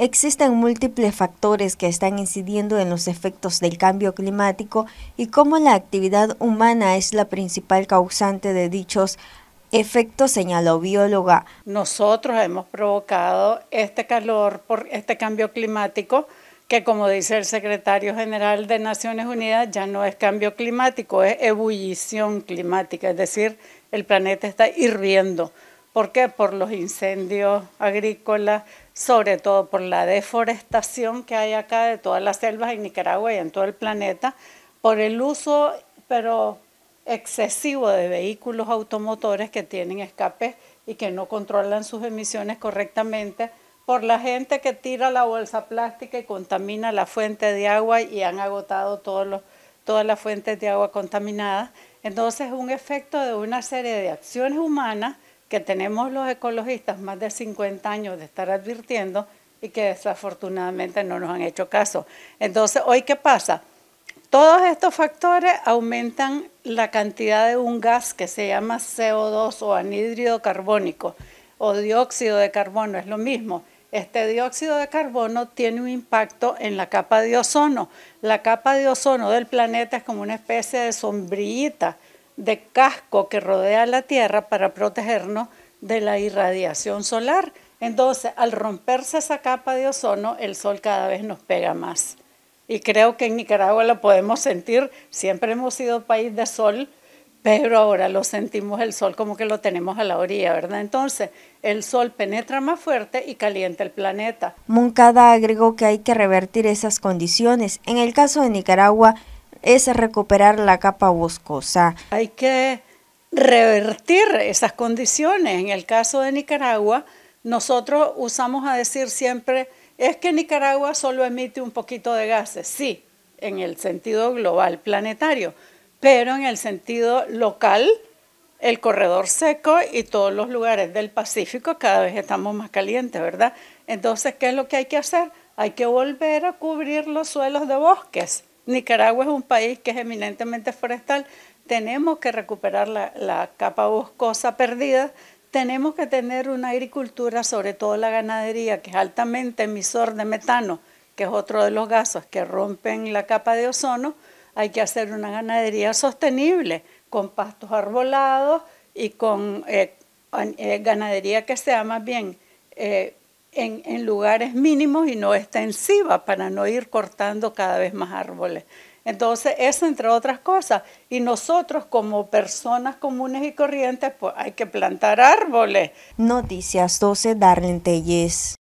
Existen múltiples factores que están incidiendo en los efectos del cambio climático y cómo la actividad humana es la principal causante de dichos efectos, señaló bióloga. Nosotros hemos provocado este calor por este cambio climático que como dice el secretario general de Naciones Unidas, ya no es cambio climático, es ebullición climática, es decir, el planeta está hirviendo. ¿Por qué? Por los incendios agrícolas, sobre todo por la deforestación que hay acá de todas las selvas en Nicaragua y en todo el planeta, por el uso, pero excesivo de vehículos automotores que tienen escapes y que no controlan sus emisiones correctamente, por la gente que tira la bolsa plástica y contamina la fuente de agua y han agotado todas las fuentes de agua contaminadas. Entonces es un efecto de una serie de acciones humanas que tenemos los ecologistas más de 50 años de estar advirtiendo y que desafortunadamente no nos han hecho caso. Entonces, ¿hoy qué pasa? Todos estos factores aumentan la cantidad de un gas que se llama CO2 o anhídrido carbónico o dióxido de carbono, es lo mismo. Este dióxido de carbono tiene un impacto en la capa de ozono. La capa de ozono del planeta es como una especie de sombrillita de casco que rodea la Tierra para protegernos de la irradiación solar. Entonces, al romperse esa capa de ozono, el sol cada vez nos pega más. Y creo que en Nicaragua lo podemos sentir, siempre hemos sido país de sol, pero ahora lo sentimos el sol como que lo tenemos a la orilla, ¿verdad? Entonces, el sol penetra más fuerte y calienta el planeta. Moncada agregó que hay que revertir esas condiciones. En el caso de Nicaragua, es recuperar la capa boscosa. Hay que revertir esas condiciones. En el caso de Nicaragua, nosotros usamos a decir siempre, es que Nicaragua solo emite un poquito de gases, sí, en el sentido global, planetario, pero en el sentido local, el corredor seco y todos los lugares del Pacífico cada vez estamos más calientes, ¿verdad? Entonces, ¿qué es lo que hay que hacer? Hay que volver a cubrir los suelos de bosques Nicaragua es un país que es eminentemente forestal, tenemos que recuperar la, capa boscosa perdida, tenemos que tener una agricultura, sobre todo la ganadería, que es altamente emisor de metano, que es otro de los gases que rompen la capa de ozono, hay que hacer una ganadería sostenible, con pastos arbolados y con eh, eh, ganadería que sea más bien eh, en, lugares mínimos y no extensiva para no ir cortando cada vez más árboles. Entonces, eso entre otras cosas. Y nosotros como personas comunes y corrientes, pues hay que plantar árboles. Noticias 12, Darlene Telles.